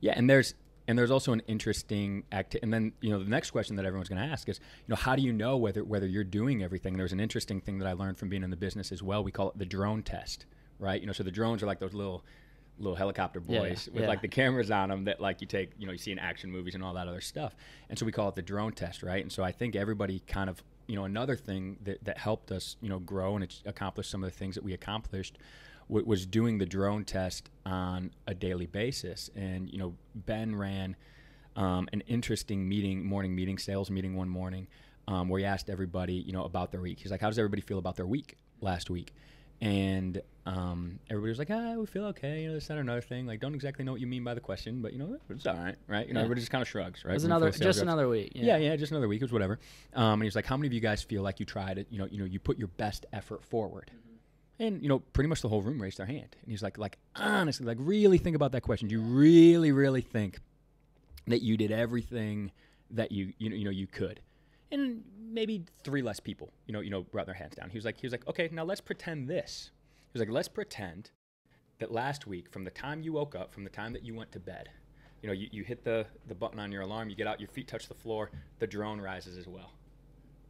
Yeah, and there's and there's also an interesting act. And then you know the next question that everyone's going to ask is, you know, how do you know whether whether you're doing everything? There's an interesting thing that I learned from being in the business as well. We call it the drone test, right? You know, so the drones are like those little little helicopter boys yeah, with yeah. like the cameras on them that like you take you know you see in action movies and all that other stuff and so we call it the drone test right and so i think everybody kind of you know another thing that, that helped us you know grow and accomplish some of the things that we accomplished w- was doing the drone test on a daily basis. And you know, Ben ran um, an interesting meeting, morning meeting, sales meeting one morning, um, where he asked everybody, you know, about their week. He's like, "How does everybody feel about their week last week?" And um, everybody was like, "Ah, we feel okay." You know, this that, another thing. Like, don't exactly know what you mean by the question, but you know, it's all right, right? You know, yeah. everybody just kind of shrugs, right? It was another, just another week. Yeah. yeah. yeah, just another week. It was whatever. Um, and he's like, "How many of you guys feel like you tried it? You know, you know, you put your best effort forward?" And you know, pretty much the whole room raised their hand. And he's like, like honestly, like really think about that question. Do you really, really think that you did everything that you you know, you know you could? And maybe three less people, you know, you know, brought their hands down. He was like, he was like, okay, now let's pretend this. He was like, let's pretend that last week, from the time you woke up, from the time that you went to bed, you know, you, you hit the, the button on your alarm, you get out, your feet touch the floor, the drone rises as well.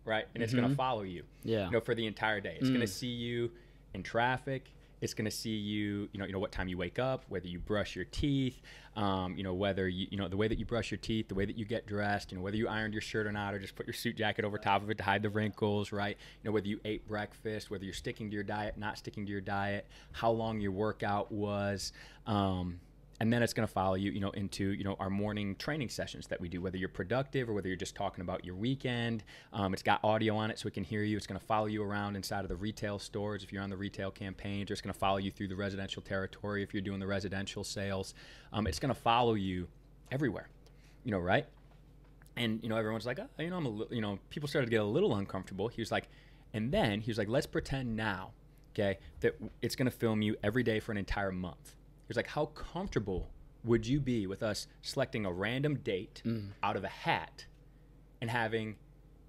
Right? And mm-hmm. it's gonna mm-hmm. follow you. Yeah. You know, for the entire day. It's mm. gonna see you in traffic it's going to see you you know you know what time you wake up whether you brush your teeth um, you know whether you you know the way that you brush your teeth the way that you get dressed you know whether you ironed your shirt or not or just put your suit jacket over top of it to hide the wrinkles right you know whether you ate breakfast whether you're sticking to your diet not sticking to your diet how long your workout was um, and then it's going to follow you you know into you know our morning training sessions that we do whether you're productive or whether you're just talking about your weekend um, it's got audio on it so it can hear you it's going to follow you around inside of the retail stores if you're on the retail campaign it's going to follow you through the residential territory if you're doing the residential sales um, it's going to follow you everywhere you know right and you know everyone's like oh, you know i'm a you know people started to get a little uncomfortable he was like and then he was like let's pretend now okay that it's going to film you every day for an entire month it's like, how comfortable would you be with us selecting a random date mm. out of a hat and having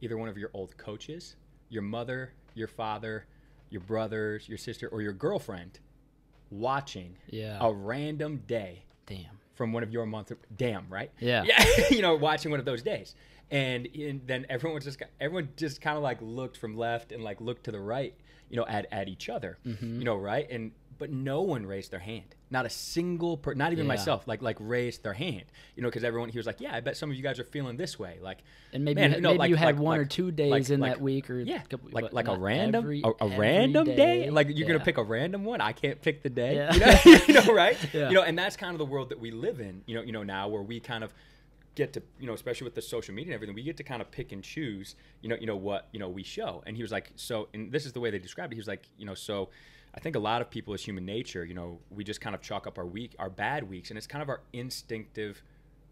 either one of your old coaches, your mother, your father, your brothers, your sister, or your girlfriend watching yeah. a random day? Damn. From one of your month, damn right, yeah, yeah, you know, watching one of those days, and, and then everyone just everyone just kind of like looked from left and like looked to the right, you know, at at each other, mm-hmm. you know, right, and but no one raised their hand. Not a single per, not even yeah. myself, like like raised their hand. You know, because everyone he was like, yeah, I bet some of you guys are feeling this way, like. And maybe man, you, no, maybe like, you had like, one like, or two days in that week, or yeah, couple, like like a random every, a, a random day. day. Like you're yeah. gonna pick a random one. I can't pick the day. Yeah. You, know? you know, right? You know, and that's kind of the world that we live in. You know, you know now where we kind of get to you know especially with the social media and everything we get to kind of pick and choose you know you know what you know we show and he was like so and this is the way they described it he was like you know so i think a lot of people as human nature you know we just kind of chalk up our week our bad weeks and it's kind of our instinctive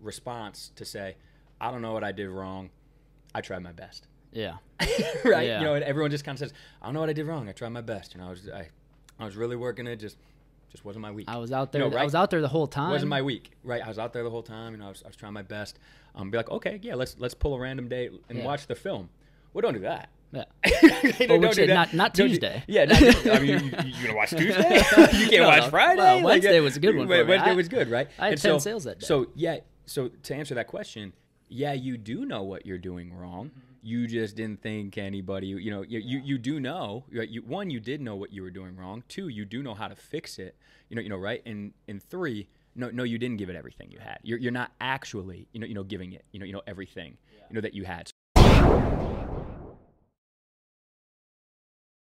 response to say i don't know what i did wrong i tried my best yeah right yeah. you know everyone just kind of says i don't know what i did wrong i tried my best you know i was i, I was really working it just just wasn't my week. I was out there. No, right? I was out there the whole time. It wasn't my week, right? I was out there the whole time. You know, I was, I was trying my best. Um, be like, okay, yeah, let's let's pull a random day and yeah. watch the film. Well, don't do that. Yeah. don't, don't do that. Not, Tuesday. Do, yeah, not, I mean, you, you, you gonna watch Tuesday? you can't no, watch no. Friday. Well, Wednesday like, was a good uh, one. Wednesday was good, right? I had and ten so, sales that day. So yeah, so to answer that question, yeah, you do know what you're doing wrong. Mm-hmm you just didn't think anybody you know you, you, you do know you, one you did know what you were doing wrong two you do know how to fix it you know you know right and and three no no you didn't give it everything you had you're, you're not actually you know you know giving it you know you know everything yeah. you know that you had